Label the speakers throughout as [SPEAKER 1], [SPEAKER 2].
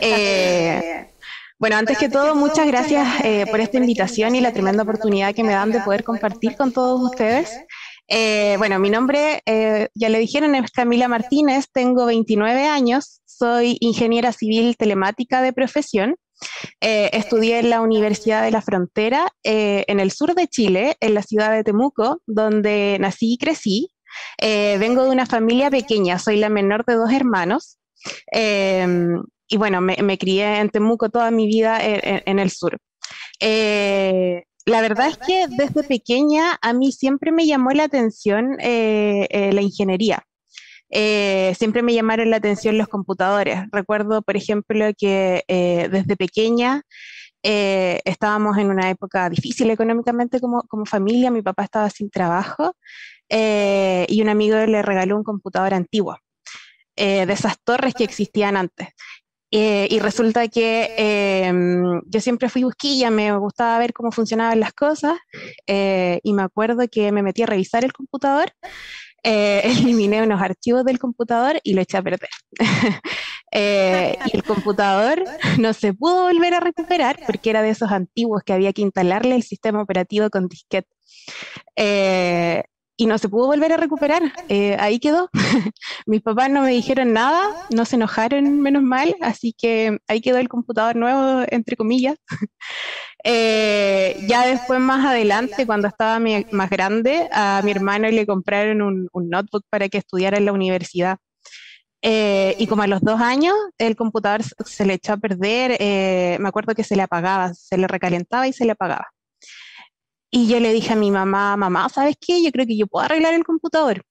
[SPEAKER 1] Eh, bueno, antes que todo, muchas gracias, eh, por esta invitación y la
[SPEAKER 2] tremenda oportunidad que me dan de poder compartir con todos ustedes. Eh, bueno, mi nombre, ya le dijeron, es Camila Martínez, tengo 29 años, soy ingeniera civil telemática de profesión. estudié en la Universidad de la Frontera, en el sur de Chile, en la ciudad de Temuco, donde nací y crecí. vengo de una familia pequeña, soy la menor de dos hermanos y bueno, me, crié en Temuco toda mi vida e, e, en, el sur. Eh, la verdad es que desde pequeña a mí siempre me llamó la atención eh, eh, la ingeniería. siempre me llamaron la atención los computadores. Recuerdo, por ejemplo, que desde pequeña estábamos en una época difícil económicamente como, como familia, mi papá estaba sin trabajo y un amigo le regaló un computador antiguo. de esas torres que existían antes. Eh, y resulta que em, yo siempre fui busquilla, me gustaba ver cómo funcionaban las cosas eh, y me acuerdo que me metí a revisar el computador, eh, eliminé unos archivos del computador y lo eché a perder. y el computador no se pudo volver a recuperar porque era de esos antiguos que había que instalarle el sistema operativo con disquete y no se pudo volver a recuperar. Eh, ahí quedó. Mis papás no me dijeron nada, no se enojaron, menos mal, así que ahí quedó el computador nuevo, entre comillas. Eh, ya después, más adelante, cuando estaba más grande, a mi hermano le compraron un, notebook para que estudiara en la universidad. Eh, y como a los dos años, el computador se le echó a perder, me acuerdo que se le apagaba, se le recalentaba y se le apagaba. Y yo le dije a mi mamá, mamá, ¿sabes qué? Yo creo que yo puedo arreglar el computador.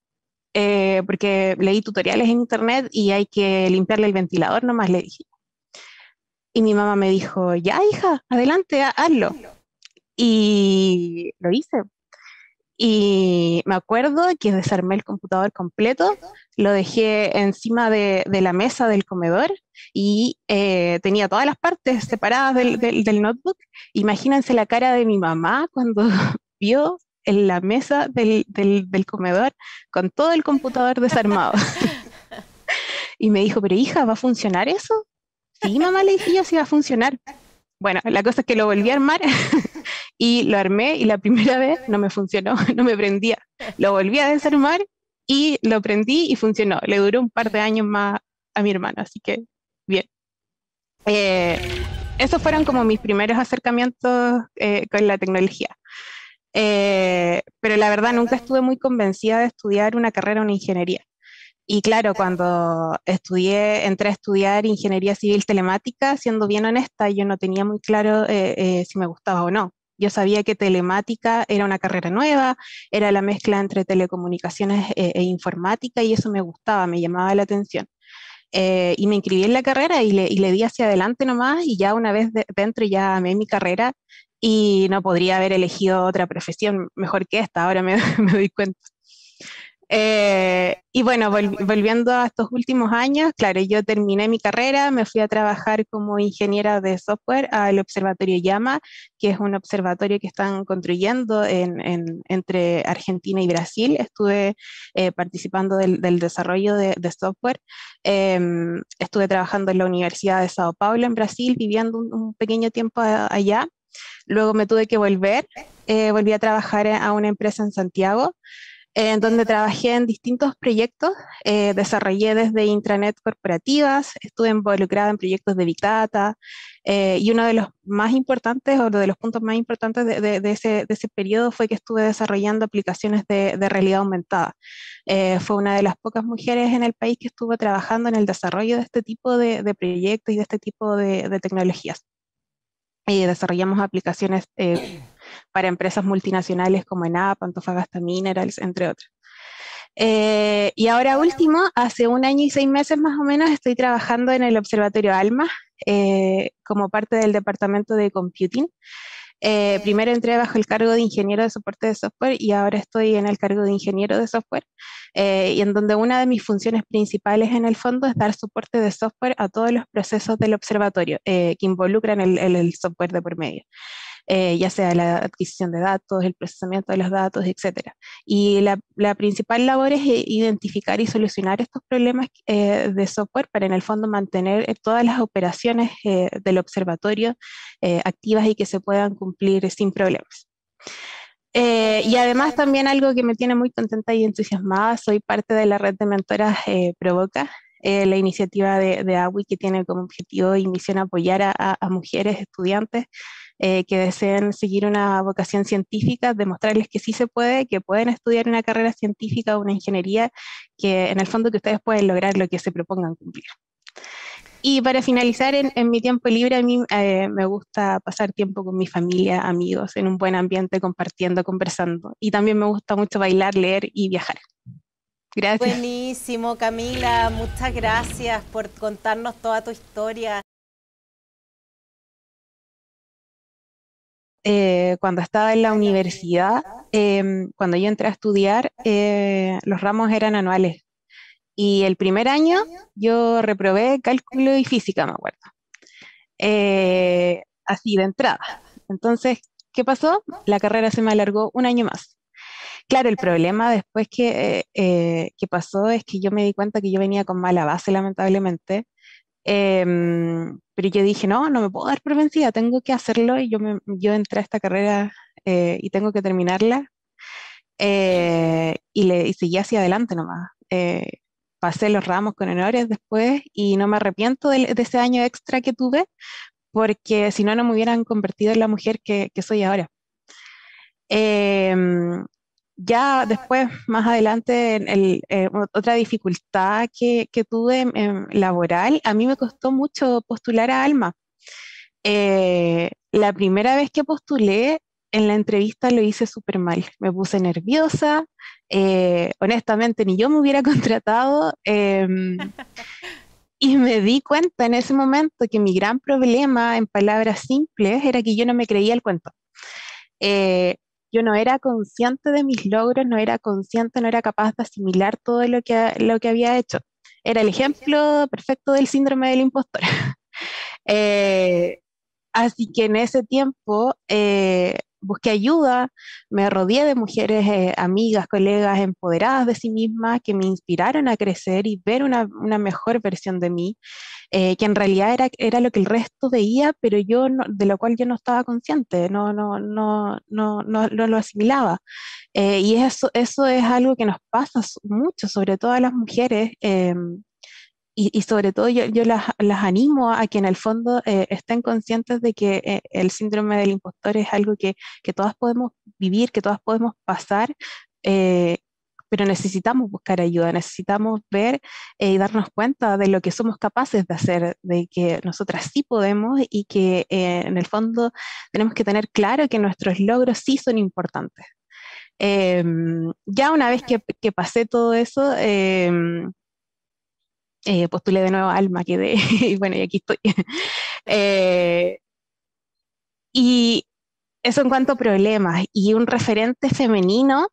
[SPEAKER 2] Eh, porque leí tutoriales en internet y hay que limpiarle el ventilador, nomás le dije. Y mi mamá me dijo, ya hija, adelante, hazlo. Y lo hice. Y me acuerdo que desarmé el computador completo, lo dejé encima de, la mesa del comedor y eh, tenía todas las partes separadas del, notebook. Imagínense la cara de mi mamá cuando vio en la mesa del, del comedor con todo el computador desarmado. y me dijo, pero hija, ¿va a funcionar eso? Sí, mamá, le dije yo, sí va a funcionar. Bueno, la cosa es que lo volví a armar y lo armé y la primera vez no me funcionó, no me prendía. Lo volví a desarmar y lo prendí y funcionó. Le duró un par de años más a mi hermano, así que bien. Eh, esos fueron como mis primeros acercamientos eh, con la tecnología. Eh, pero la verdad nunca estuve muy convencida de estudiar una carrera en ingeniería. Y claro, cuando estudié, entré a estudiar ingeniería civil telemática, siendo bien honesta, yo no tenía muy claro eh, eh, si me gustaba o no. Yo sabía que telemática era una carrera nueva, era la mezcla entre telecomunicaciones eh, e, informática y eso me gustaba, me llamaba la atención. y me inscribí en la carrera y le, di hacia adelante nomás y ya una vez dentro ya amé mi carrera y no podría haber elegido otra profesión mejor que esta, ahora me doy cuenta. Eh, y bueno, volviendo a estos últimos años, claro, yo terminé mi carrera, me fui a trabajar como ingeniera de software al Observatorio Llama, que es un observatorio que están construyendo entre Argentina y Brasil. Estuve eh, participando del, desarrollo de, software. Em, estuve trabajando en la Universidad de Sao Paulo, en Brasil, viviendo un, un pequeño tiempo allá. Luego me tuve que volver, eh, volví a trabajar a una empresa en Santiago. Eh, en donde trabajé en distintos proyectos, eh, desarrollé desde intranet corporativas, estuve involucrada en proyectos de Big Data, eh, y uno de los más importantes, o de los puntos más importantes de, ese, de ese, periodo fue que estuve desarrollando aplicaciones de, realidad aumentada. fue una de las pocas mujeres en el país que estuvo trabajando en el desarrollo de este tipo de, proyectos y de este tipo de, tecnologías. Y desarrollamos aplicaciones para empresas multinacionales como ENAP, Antofagasta Minerals, entre otros. Eh, y ahora último, hace un año y seis meses más o menos, estoy trabajando en el Observatorio Alma eh, como parte del Departamento de Computing. Eh, primero entré bajo el cargo de ingeniero de soporte de software y ahora estoy en el cargo de ingeniero de software, y en donde una de mis funciones principales en el fondo es dar soporte de software a todos los procesos del observatorio que involucran el, software de por medio. Eh, ya sea la adquisición de datos, el procesamiento de los datos, etc. Y la, principal labor es eh, identificar y solucionar estos problemas eh, de software para en el fondo mantener todas las operaciones del observatorio activas y que se puedan cumplir sin problemas. y además también algo que me tiene muy contenta y entusiasmada, soy parte de la red de mentoras Provoca, la iniciativa de, AWI que tiene como objetivo y misión apoyar a mujeres estudiantes eh, que deseen seguir una vocación científica, demostrarles que sí se puede, que pueden estudiar una carrera científica o una ingeniería, que en el fondo que ustedes pueden lograr lo que se propongan cumplir. Y para finalizar, en, mi tiempo libre a mí eh, me gusta pasar tiempo con mi familia, amigos, en un buen ambiente, compartiendo, conversando. Y también me gusta mucho bailar, leer y viajar. Gracias.
[SPEAKER 1] Buenísimo, Camila. Muchas gracias por contarnos toda tu historia. Eh, cuando estaba en la universidad, em, cuando yo entré a estudiar, eh, los ramos eran
[SPEAKER 2] anuales. Y el primer año yo reprobé cálculo y física, me acuerdo. Eh, así de entrada. Entonces, ¿qué pasó? La carrera se me alargó un año más. Claro, el problema después que, que pasó es que yo me di cuenta que yo venía con mala base, lamentablemente. Em, pero yo dije, no, no me puedo dar por vencida, tengo que hacerlo y yo, yo entré a esta carrera eh, y tengo que terminarla. Eh, y, le, y seguí hacia adelante nomás. Eh, pasé los ramos con honores después y no me arrepiento de, ese año extra que tuve, porque si no, no me hubieran convertido en la mujer que, que soy ahora. Eh, ya después, más adelante, eh, otra dificultad que, tuve laboral, a mí me costó mucho postular a Alma. Eh, la primera vez que postulé, en la entrevista lo hice súper mal. Me puse nerviosa, eh, honestamente ni yo me hubiera contratado. Em, y me di cuenta en ese momento que mi gran problema, en palabras simples, era que yo no me creía el cuento. Eh, yo no era consciente de mis logros, no era consciente, no era capaz de asimilar todo lo que, lo que había hecho. Era el ejemplo perfecto del síndrome del impostor. Eh, así que en ese tiempo eh, busqué ayuda, me rodeé de mujeres, eh, amigas, colegas empoderadas de sí mismas que me inspiraron a crecer y ver una, una mejor versión de mí, eh, que en realidad era, era lo que el resto veía, pero yo de lo cual yo no estaba consciente, no, no, no, no, no, lo asimilaba. Eh, y eso, eso es algo que nos pasa mucho, sobre todo a las mujeres em, y, sobre todo yo, las, animo a que en el fondo eh, estén conscientes de que eh, el síndrome del impostor es algo que, que, todas podemos vivir, que todas podemos pasar, eh, pero necesitamos buscar ayuda, necesitamos ver y darnos cuenta de lo que somos capaces de hacer, de que nosotras sí podemos y que en el fondo tenemos que tener claro que nuestros logros sí son importantes. Em, ya una vez que, que pasé todo eso, em, eh, postulé de nuevo Alma, quedé, y bueno, y aquí estoy. Eh, y eso en cuanto a problemas, y un referente femenino,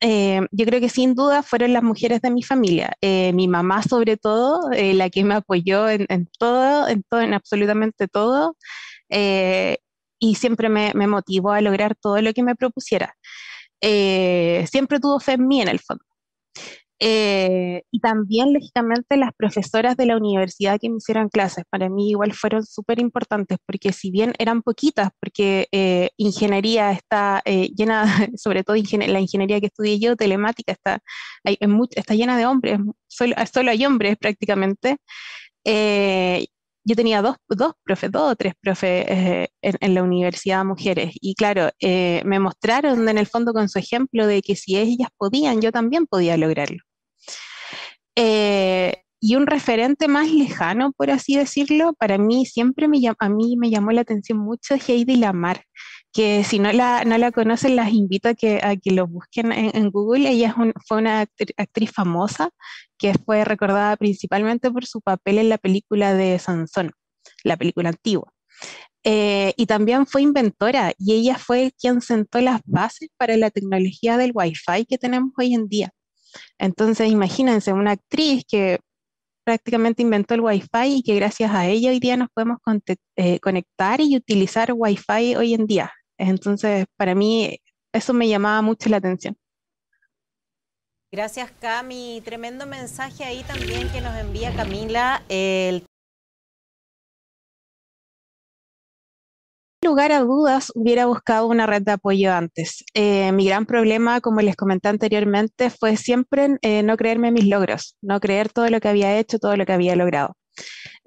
[SPEAKER 2] eh, yo creo que sin duda fueron las mujeres de mi familia, mi mamá sobre todo, la que me apoyó en, todo, en todo, en absolutamente todo, y siempre me, motivó a lograr todo lo que me propusiera. siempre tuvo fe en mí en el fondo. Eh, y también, lógicamente, las profesoras de la universidad que me hicieron clases, para mí igual fueron súper importantes, porque si bien eran poquitas, porque eh, ingeniería está eh, llena, sobre todo la ingeniería que estudié yo, telemática, está, está llena de hombres, solo, hay hombres prácticamente. yo tenía dos, dos profes, dos o tres profes en, en, la universidad mujeres, y claro, me mostraron en el fondo con su ejemplo de que si ellas podían, yo también podía lograrlo. Eh, y un referente más lejano, por así decirlo, para mí siempre me, a mí me llamó la atención mucho Heidi Lamar, que si no la, no la conocen, las invito a que, a que lo busquen en, Google. Ella es fue una actriz famosa que fue recordada principalmente por su papel en la película de Sansón, la película antigua. Eh, y también fue inventora y ella fue quien sentó las bases para la tecnología del Wi-Fi que tenemos hoy en día. Entonces, imagínense, una actriz que prácticamente inventó el Wi-Fi y que gracias a ella hoy día nos podemos eh, conectar y utilizar Wi-Fi hoy en día. Entonces, para mí, eso me llamaba mucho la atención.
[SPEAKER 1] Gracias, Cami. Tremendo mensaje ahí también que nos envía Camila. El lugar a dudas hubiera buscado una red de apoyo
[SPEAKER 2] antes. Eh, mi gran problema, como les comenté anteriormente, fue siempre eh, no creerme mis logros, no creer todo lo que había hecho, todo lo que había logrado.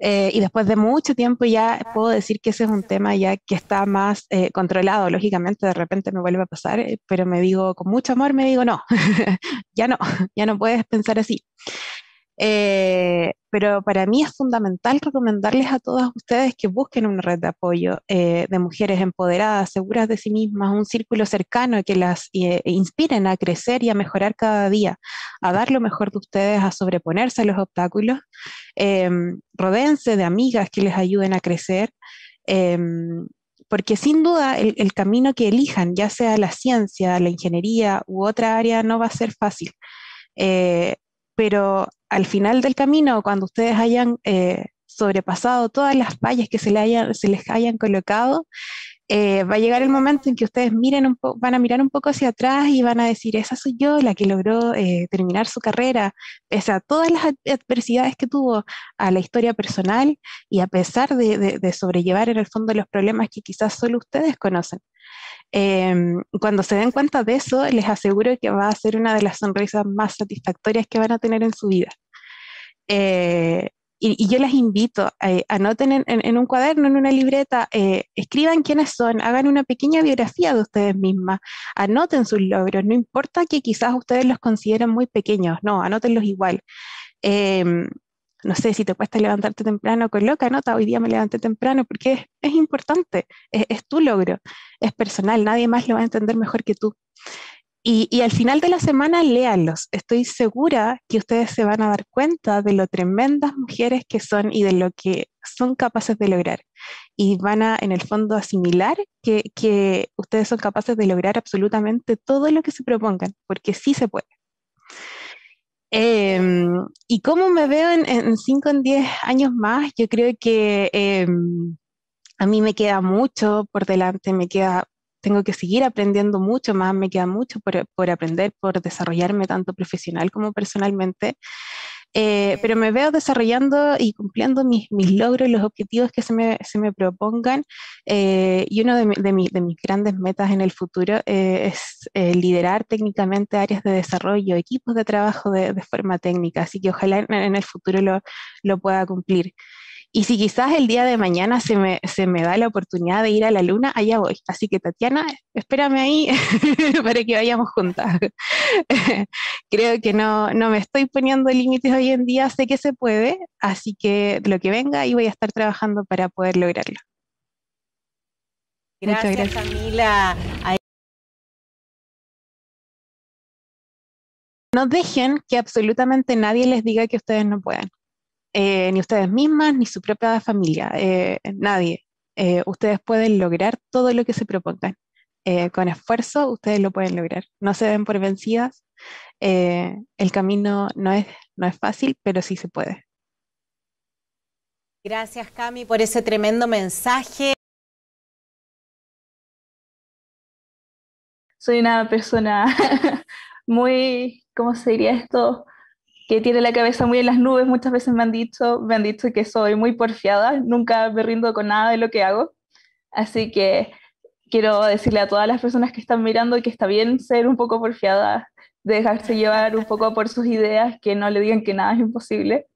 [SPEAKER 2] Eh, y después de mucho tiempo ya puedo decir que ese es un tema ya que está más controlado. Lógicamente de repente me vuelve a pasar, pero me digo con mucho amor, me digo no, ya no, ya no puedes pensar así. Eh, pero para mí es fundamental recomendarles a todas ustedes que busquen una red de apoyo eh, de mujeres empoderadas, seguras de sí mismas, un círculo cercano que las eh, inspiren a crecer y a mejorar cada día, a dar lo mejor de ustedes, a sobreponerse a los obstáculos. Em, rodense de amigas que les ayuden a crecer em, porque sin duda el, camino que elijan, ya sea la ciencia, la ingeniería u otra área, no va a ser fácil. pero al final del camino, cuando ustedes hayan eh, sobrepasado todas las fallas que se, les hayan colocado, eh, va a llegar el momento en que ustedes miren van a mirar un poco hacia atrás y van a decir, esa soy yo, la que logró eh, terminar su carrera, pese a todas las adversidades que tuvo a la historia personal y a pesar de sobrellevar en el fondo los problemas que quizás solo ustedes conocen. Em, cuando se den cuenta de eso, les aseguro que va a ser una de las sonrisas más satisfactorias que van a tener en su vida. Eh, y, yo les invito, a anoten en, un cuaderno, en una libreta, eh, escriban quiénes son, hagan una pequeña biografía de ustedes mismas, anoten sus logros, no importa que quizás ustedes los consideren muy pequeños, no, anótenlos igual. Em, no sé, si te cuesta levantarte temprano, coloca nota, hoy día me levanté temprano, porque es, importante, es, tu logro, es personal, nadie más lo va a entender mejor que tú. Y, al final de la semana, léalos. Estoy segura que ustedes se van a dar cuenta de lo tremendas mujeres que son y de lo que son capaces de lograr. Y van a, en el fondo, asimilar que ustedes son capaces de lograr absolutamente todo lo que se propongan, porque sí se puede. Em, ¿Y cómo me veo en 5 en 10 años más? Yo creo que em, a mí me queda mucho por delante, me queda, tengo que seguir aprendiendo mucho más, me queda mucho por, por aprender, por desarrollarme tanto profesional como personalmente. Eh, pero me veo desarrollando y cumpliendo mis, mis logros, los objetivos que se me, propongan. Eh, y uno de, mis grandes metas en el futuro eh, es liderar técnicamente áreas de desarrollo, equipos de trabajo de, forma técnica. Así que ojalá en, el futuro lo pueda cumplir. Y si quizás el día de mañana se me, se me da la oportunidad de ir a la luna, allá voy. Así que Tatiana, espérame ahí para que vayamos juntas. Creo que no, me estoy poniendo límites hoy en día, sé que se puede, así que lo que venga y voy a estar trabajando para poder
[SPEAKER 1] lograrlo. Gracias, Muchas gracias. Camila. No dejen que absolutamente nadie les diga que ustedes no pueden. Eh, ni ustedes mismas, ni su propia familia, eh,
[SPEAKER 2] nadie. Eh, ustedes pueden lograr todo lo que se propongan. con esfuerzo, ustedes lo pueden lograr. No se den por vencidas. el camino no es,
[SPEAKER 1] no es fácil, pero sí se puede. Gracias, Cami, por ese tremendo mensaje. Soy una persona muy, ¿cómo se diría esto? que
[SPEAKER 3] tiene la cabeza muy en las nubes, muchas veces me han dicho, me que soy muy porfiada, nunca me rindo con nada de lo que hago. Así que quiero decirle a todas las personas que están mirando que está bien ser un poco porfiada, dejarse llevar un poco por sus ideas, que no le digan que nada es imposible.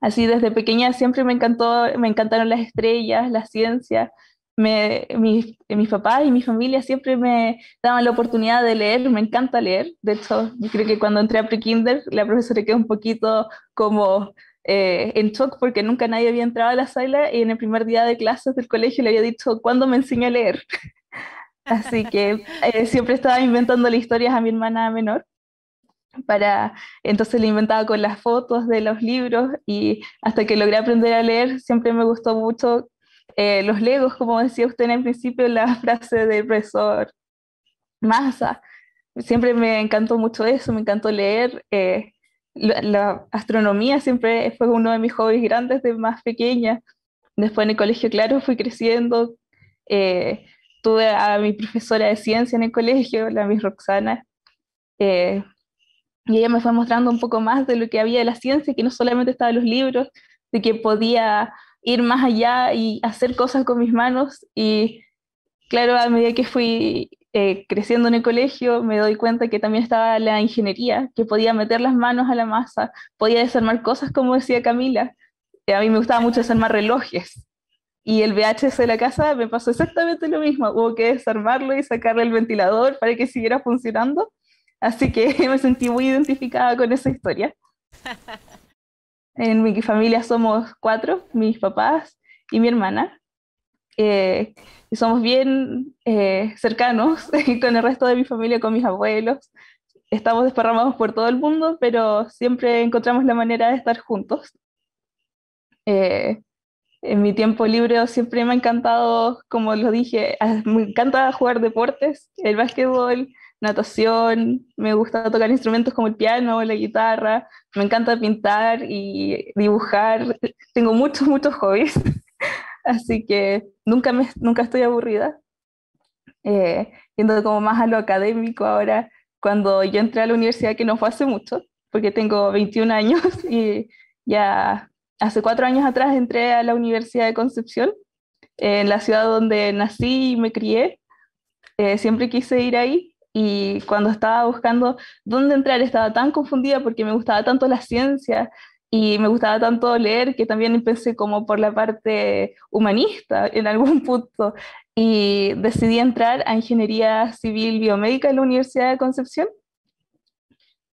[SPEAKER 3] Así desde pequeña siempre me encantó, me encantaron las estrellas, la ciencia, me, mis, papás y mi familia siempre me daban la oportunidad de leer, me encanta leer. De hecho, yo creo que cuando entré a pre-kinder, la profesora quedó un poquito como eh, en shock porque nunca nadie había entrado a la sala y en el primer día de clases del colegio le había dicho, ¿cuándo me enseña a leer? Así que eh, siempre estaba inventando historias a mi hermana menor para entonces le inventaba con las fotos de los libros y hasta que logré aprender a leer siempre me gustó mucho eh, los legos, como decía usted en el principio, la frase del profesor Massa. Siempre me encantó mucho eso, me encantó leer. Eh, la, astronomía siempre fue uno de mis hobbies grandes de más pequeña. Después en el colegio, claro, fui creciendo. Eh, tuve a mi profesora de ciencia en el colegio, la Miss Roxana, y ella me fue mostrando un poco más de lo que había de la ciencia, que no solamente estaba en los libros, de que podía ir más allá y hacer cosas con mis manos. Y claro, a medida que fui eh, creciendo en el colegio, me doy cuenta que también estaba la ingeniería, que podía meter las manos a la masa, podía desarmar cosas, como decía Camila. Eh, a mí me gustaba mucho desarmar relojes. Y el VHS de la casa me pasó exactamente lo mismo. Hubo que desarmarlo y sacarle el ventilador para que siguiera funcionando. Así que me sentí muy identificada con esa historia. En mi familia somos cuatro, mis papás y mi hermana. Eh, y somos bien eh, cercanos con el resto de mi familia, con mis abuelos. Estamos desparramados por todo el mundo, pero siempre encontramos la manera de estar juntos. Eh, en mi tiempo libre siempre me ha encantado, como lo dije, me encanta jugar deportes, el básquetbol, natación, me gusta tocar instrumentos como el piano, la guitarra, me encanta pintar y dibujar, tengo muchos, muchos hobbies, así que nunca, me, nunca estoy aburrida. Eh, yendo como más a lo académico ahora, cuando yo entré a la universidad, que no fue hace mucho, porque tengo 21 años y ya hace cuatro años atrás entré a la Universidad de Concepción, en la ciudad donde nací y me crié. Eh, siempre quise ir ahí, y cuando estaba buscando dónde entrar, estaba tan confundida porque me gustaba tanto la ciencia y me gustaba tanto leer que también empecé como por la parte humanista en algún punto. Y decidí entrar a Ingeniería Civil Biomédica en la Universidad de Concepción.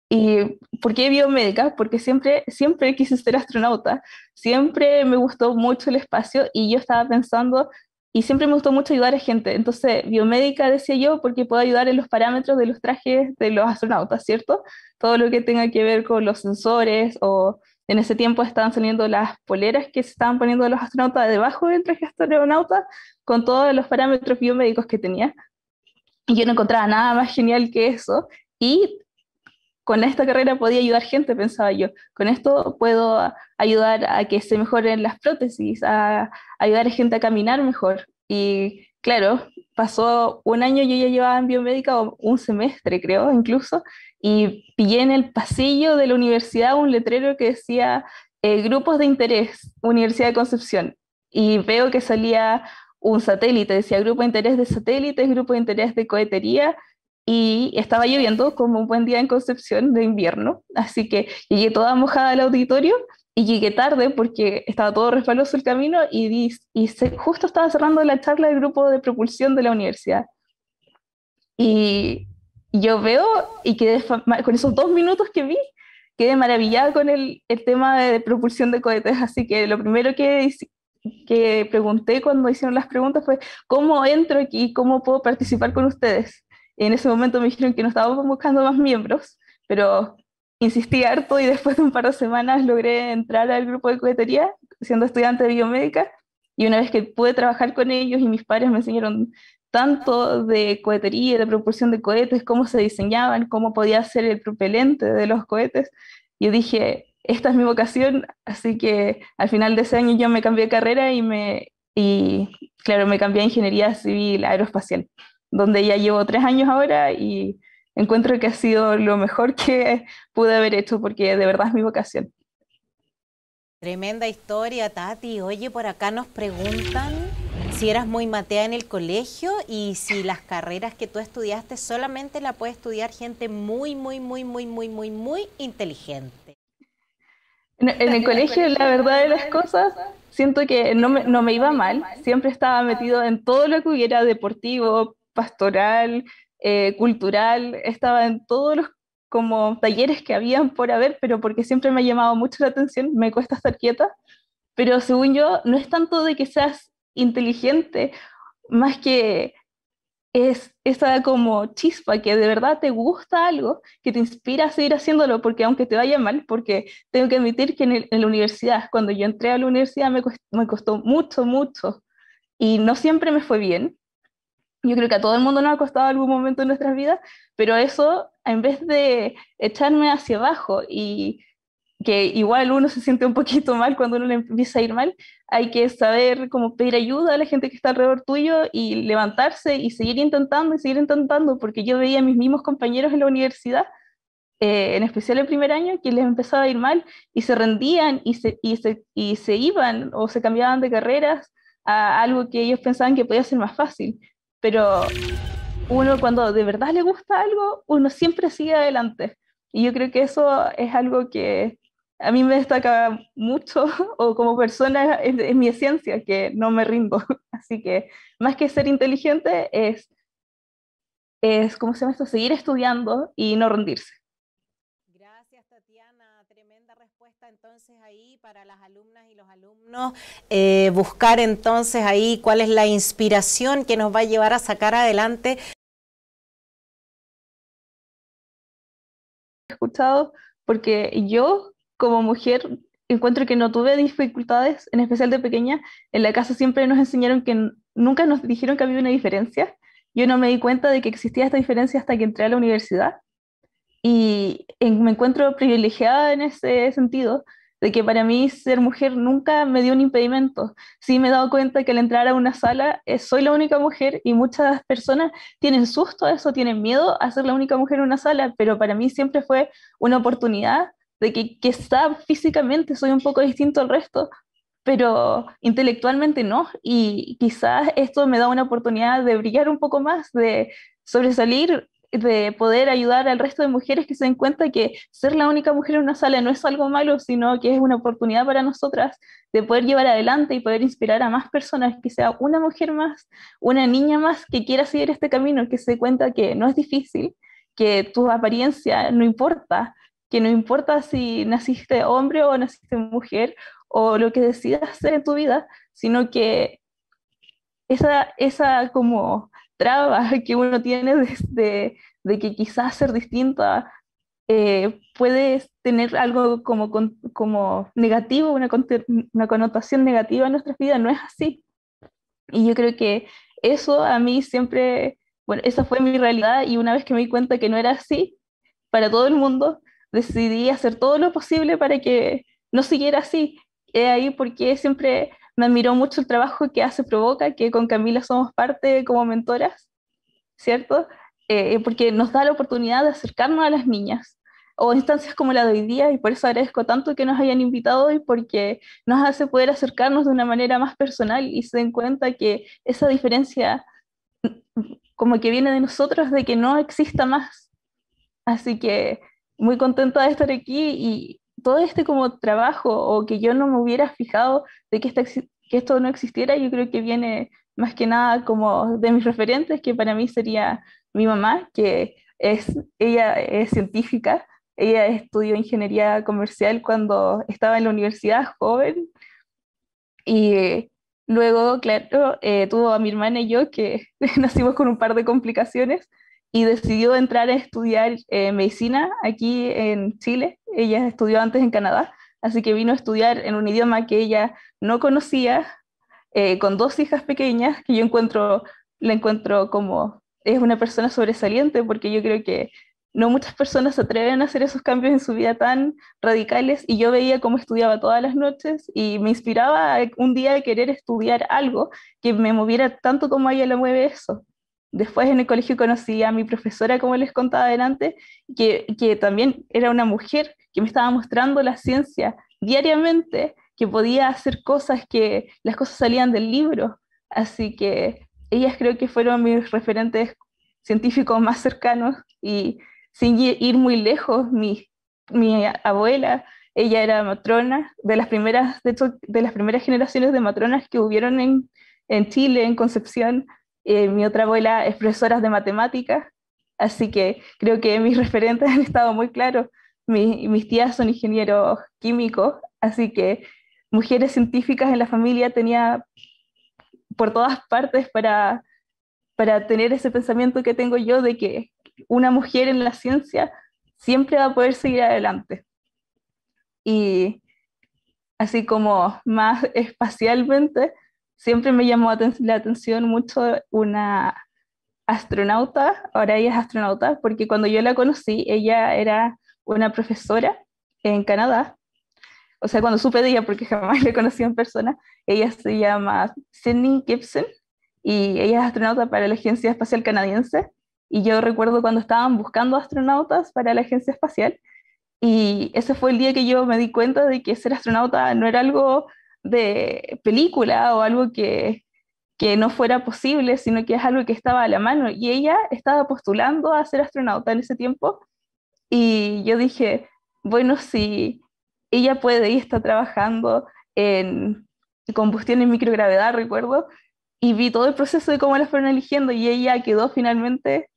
[SPEAKER 3] ¿Y por qué biomédica? Porque siempre, siempre quise ser astronauta, siempre me gustó mucho el espacio y yo estaba pensando y siempre me gustó mucho ayudar a gente. Entonces, biomédica decía yo porque puedo ayudar en los parámetros de los trajes de los astronautas, ¿cierto? Todo lo que tenga que ver con los sensores o en ese tiempo estaban saliendo las poleras que se estaban poniendo los astronautas debajo del traje astronauta con todos los parámetros biomédicos que tenía. Y yo no encontraba nada más genial que eso. Y con esta carrera podía ayudar gente, pensaba yo. Con esto puedo ayudar a que se mejoren las prótesis, a ayudar a gente a caminar mejor, y claro, pasó un año, yo ya llevaba en biomédica, un semestre creo incluso, y pillé en el pasillo de la universidad un letrero que decía eh, grupos de interés, Universidad de Concepción. Y veo que salía un satélite, decía grupo de interés de satélites, grupo de interés de cohetería, y estaba lloviendo como un buen día en Concepción de invierno, así que llegué toda mojada al auditorio y llegué tarde porque estaba todo resbaloso el camino y, y justo estaba cerrando la charla del grupo de propulsión de la universidad. Y yo veo y quedé con esos dos minutos que vi, quedé maravillada con el, el tema de, propulsión de cohetes. Así que lo primero que, que pregunté cuando hicieron las preguntas fue, ¿cómo entro aquí? ¿Cómo puedo participar con ustedes? En ese momento me dijeron que no estábamos buscando más miembros, pero insistí harto y después de un par de semanas logré entrar al grupo de cohetería siendo estudiante de biomédica y una vez que pude trabajar con ellos y mis padres me enseñaron tanto de cohetería, de proporción de cohetes, cómo se diseñaban, cómo podía ser el propelente de los cohetes, yo dije, esta es mi vocación, así que al final de ese año yo me cambié de carrera y me, y claro, me cambié a ingeniería civil aeroespacial, donde ya llevo tres años ahora y encuentro que ha sido lo mejor que pude haber hecho porque de verdad es mi vocación.
[SPEAKER 2] Tremenda historia, Tati. Oye, por acá nos preguntan si eras muy matea en el colegio y si las carreras que tú estudiaste solamente la puede estudiar gente muy, muy, muy, muy, muy, muy, muy inteligente.
[SPEAKER 3] En, el colegio, la verdad de las cosas, siento que no me, no me iba mal. Siempre estaba metido en todo lo que hubiera deportivo, pastoral, eh, cultural, estaba en todos los como talleres que habían por haber, pero porque siempre me ha llamado mucho la atención, me cuesta estar quieta, pero según yo no es tanto de que seas inteligente, más que es esa como chispa que de verdad te gusta algo, que te inspira a seguir haciéndolo, porque aunque te vaya mal, porque tengo que admitir que en, la universidad, cuando yo entré a la universidad me me costó mucho, mucho, y no siempre me fue bien, yo creo que a todo el mundo nos ha costado algún momento en nuestras vidas, pero eso, en vez de echarme hacia abajo y que igual uno se siente un poquito mal cuando uno le empieza a ir mal, hay que saber cómo pedir ayuda a la gente que está alrededor tuyo y levantarse y seguir intentando y seguir intentando, porque yo veía a mis mismos compañeros en la universidad, eh, en especial el primer año, que les empezaba a ir mal y se rendían y se, y se, y se iban o se cambiaban de carreras a algo que ellos pensaban que podía ser más fácil pero uno cuando de verdad le gusta algo, uno siempre sigue adelante. Y yo creo que eso es algo que a mí me destaca mucho, o como persona es, mi esencia, que no me rindo. Así que más que ser inteligente es, es ¿cómo se llama esto? Seguir estudiando y no rendirse. y los alumnos eh, buscar
[SPEAKER 1] entonces ahí cuál es la inspiración que nos va a llevar a sacar adelante. Escuchado, porque yo como mujer encuentro que no tuve dificultades, en especial de pequeña. En la casa
[SPEAKER 3] siempre nos enseñaron que nunca nos dijeron que había una diferencia. Yo no me di cuenta de que existía esta diferencia hasta que entré a la universidad y me encuentro privilegiada en ese sentido de que para mí ser mujer nunca me dio un impedimento. Sí me he dado cuenta que al entrar a una sala eh, soy la única mujer y muchas personas tienen susto a eso, tienen miedo a ser la única mujer en una sala, pero para mí siempre fue una oportunidad de que quizá físicamente soy un poco distinto al resto, pero intelectualmente no, y quizás esto me da una oportunidad de brillar un poco más, de sobresalir de poder ayudar al resto de mujeres que se den cuenta que ser la única mujer en una sala no es algo malo, sino que es una oportunidad para nosotras de poder llevar adelante y poder inspirar a más personas, que sea una mujer más, una niña más que quiera seguir este camino, que se cuenta que no es difícil, que tu apariencia no importa, que no importa si naciste hombre o naciste mujer o lo que decidas hacer en tu vida, sino que esa, esa como trabas que uno tiene desde de que quizás ser distinta eh, puede tener algo como, como negativo, una, una connotación negativa en nuestras vidas, no es así. Y yo creo que eso a mí siempre, bueno, esa fue mi realidad y una vez que me di cuenta que no era así, para todo el mundo, decidí hacer todo lo posible para que no siguiera así. he ahí porque siempre me admiró mucho el trabajo que hace Provoca, que con Camila somos parte como mentoras, ¿cierto? Eh, porque nos da la oportunidad de acercarnos a las niñas o instancias como la de hoy día y por eso agradezco tanto que nos hayan invitado hoy, porque nos hace poder acercarnos de una manera más personal y se den cuenta que esa diferencia como que viene de nosotros de que no exista más. Así que muy contenta de estar aquí y todo este como trabajo o que yo no me hubiera fijado de que, esto no existiera, yo creo que viene más que nada como de mis referentes, que para mí sería mi mamá, que es, ella es científica, ella estudió ingeniería comercial cuando estaba en la universidad joven y luego, claro, eh, tuvo a mi hermana y yo que nacimos con un par de complicaciones, y decidió entrar a estudiar eh, medicina aquí en Chile. Ella estudió antes en Canadá, así que vino a estudiar en un idioma que ella no conocía, eh, con dos hijas pequeñas, que yo encuentro, la encuentro como, es una persona sobresaliente, porque yo creo que no muchas personas se atreven a hacer esos cambios en su vida tan radicales y yo veía cómo estudiaba todas las noches y me inspiraba un día a querer estudiar algo que me moviera tanto como a ella la mueve eso. Después en el colegio conocí a mi profesora, como les contaba adelante, que, también era una mujer que me estaba mostrando la ciencia diariamente, que podía hacer cosas que las cosas salían del libro. Así que ellas creo que fueron mis referentes científicos más cercanos y sin ir muy lejos, mi, abuela, ella era matrona, de las primeras, las primeras generaciones de matronas que hubieron en, en Chile, en Concepción, eh, mi otra abuela es profesora de matemáticas, así que creo que mis referentes han estado muy claros. mis tías son ingenieros químicos, así que mujeres científicas en la familia tenía por todas partes para, para tener ese pensamiento que tengo yo de que una mujer en la ciencia siempre va a poder seguir adelante. Y así como más espacialmente, siempre me llamó la atención mucho una astronauta, ahora ella es astronauta, porque cuando yo la conocí, ella era una profesora en Canadá. O sea, cuando supe de ella, porque jamás la conocí en persona, ella se llama Sydney Gibson y ella es astronauta para la Agencia Espacial Canadiense. Y yo recuerdo cuando estaban buscando astronautas para la Agencia Espacial. Y ese fue el día que yo me di cuenta de que ser astronauta no era algo de película o algo que, no fuera posible, sino que es algo que estaba a la mano. Y ella estaba postulando a ser astronauta en ese tiempo. Y yo dije, bueno, si ella puede y está trabajando en combustión y microgravedad, recuerdo, y vi todo el proceso de cómo la fueron eligiendo y ella quedó finalmente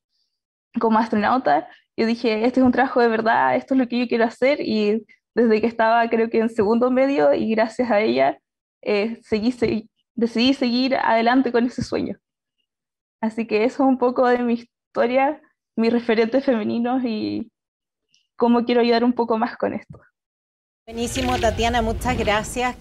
[SPEAKER 3] como astronauta. Yo dije, este es un trabajo de verdad, esto es lo que yo quiero hacer y desde que estaba creo que en segundo medio y gracias a ella eh, decidí seguir adelante con ese sueño. Así que eso es un poco de mi historia,
[SPEAKER 1] mis referentes femeninos y cómo quiero ayudar un poco más con esto. Buenísimo, Tatiana, muchas gracias.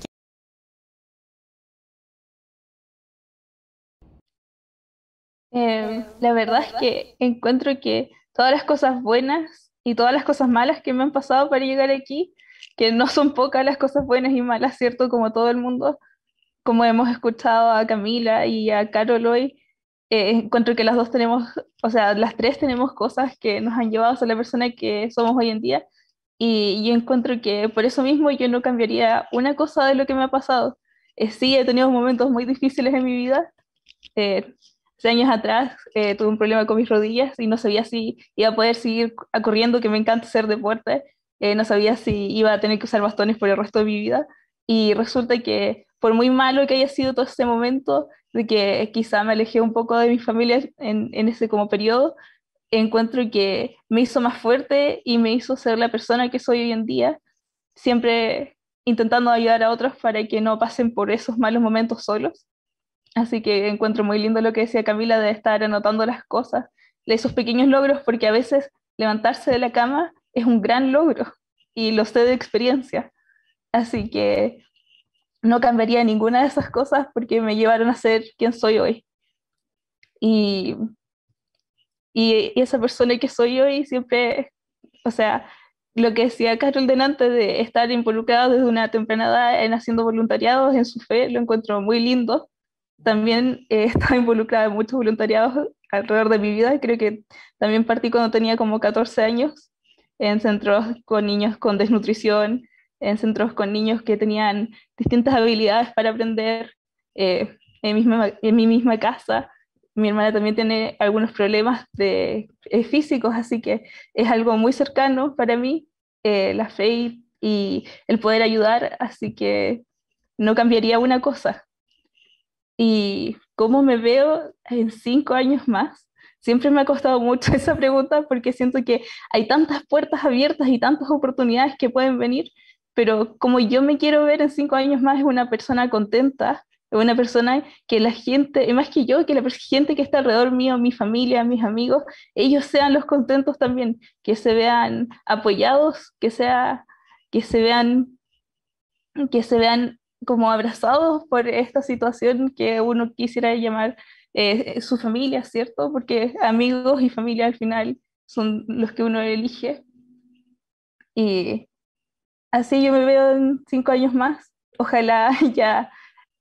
[SPEAKER 1] Em, la verdad es que encuentro
[SPEAKER 3] que todas las cosas buenas y todas las cosas malas que me han pasado para llegar aquí que no son pocas las cosas buenas y malas, ¿cierto? Como todo el mundo, como hemos escuchado a Camila y a Carol hoy, eh, encuentro que las dos tenemos, o sea, las tres tenemos cosas que nos han llevado a ser la persona que somos hoy en día. Y yo encuentro que por eso mismo yo no cambiaría una cosa de lo que me ha pasado. Eh, sí, he tenido momentos muy difíciles en mi vida. Eh, hace años atrás tuve un problema con mis rodillas y no sabía si iba a poder seguir corriendo, que me encanta hacer deporte eh, no sabía si iba a tener que usar bastones por el resto de mi vida y resulta que por muy malo que haya sido todo ese momento, de que quizá me alejé un poco de mi familia en, en ese como periodo, encuentro que me hizo más fuerte y me hizo ser la persona que soy hoy en día, siempre intentando ayudar a otros para que no pasen por esos malos momentos solos. Así que encuentro muy lindo lo que decía Camila de estar anotando las cosas, de esos pequeños logros, porque a veces levantarse de la cama es un gran logro y lo sé de experiencia. Así que no cambiaría ninguna de esas cosas porque me llevaron a ser quien soy hoy. Y, esa persona que soy hoy siempre, o sea, lo que decía Carol delante de estar involucrado desde una temprana edad en haciendo voluntariados en su fe, lo encuentro muy lindo. También he eh, estado involucrada en muchos voluntariados alrededor de mi vida, creo que también partí cuando tenía como 14 años en centros con niños con desnutrición, en centros con niños que tenían distintas habilidades para aprender, eh, en, misma, en mi misma casa. Mi hermana también tiene algunos problemas de, eh, físicos, así que es algo muy cercano para mí, eh, la fe y el poder ayudar, así que no cambiaría una cosa. ¿Y cómo me veo en cinco años más? Siempre me ha costado mucho esa pregunta porque siento que hay tantas puertas abiertas y tantas oportunidades que pueden venir, pero como yo me quiero ver en cinco años más es una persona contenta, es una persona que la gente, más que yo, que la gente que está alrededor mío, mi familia, mis amigos, ellos sean los contentos también, que se vean apoyados, que, sea, que se vean que se vean como abrazados por esta situación que uno quisiera llamar eh, eh, su familia, ¿cierto? Porque amigos y familia al final son los que uno elige. Y así yo me veo en cinco años más. Ojalá ya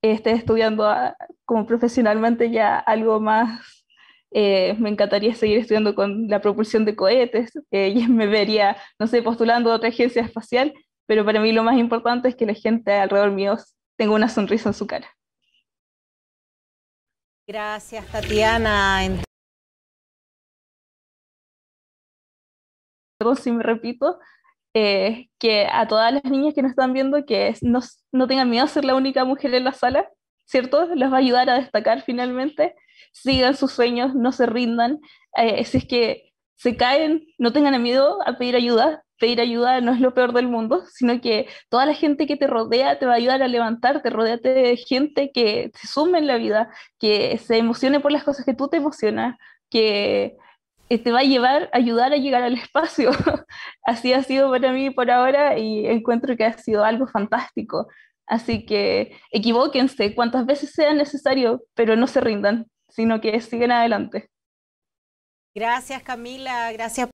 [SPEAKER 3] esté estudiando ah, como profesionalmente ya algo más. Eh, me encantaría seguir estudiando con la propulsión de cohetes y me vería, no sé, postulando a otra agencia espacial, pero para
[SPEAKER 1] mí lo más importante es que la gente alrededor mío tenga una sonrisa en su cara. Gracias, Tatiana. Si me repito, eh, que a todas las
[SPEAKER 3] niñas que nos están viendo que no, no tengan miedo a ser la única mujer en la sala, ¿cierto? Les va a ayudar a destacar finalmente. Sigan sus sueños, no se rindan. Eh, si es que se caen, no tengan miedo a pedir ayuda. Pedir ayuda no es lo peor del mundo, sino que toda la gente que te rodea te va a ayudar a levantarte, rodeate de gente que se sume en la vida, que se emocione por las cosas que tú te emocionas, que eh, te va a llevar, a ayudar a llegar al espacio. Así ha sido para mí por ahora y encuentro que ha sido algo fantástico. Así que equivóquense cuantas veces sea necesario,
[SPEAKER 1] pero no se rindan, sino que sigan adelante. Gracias Camila, gracias.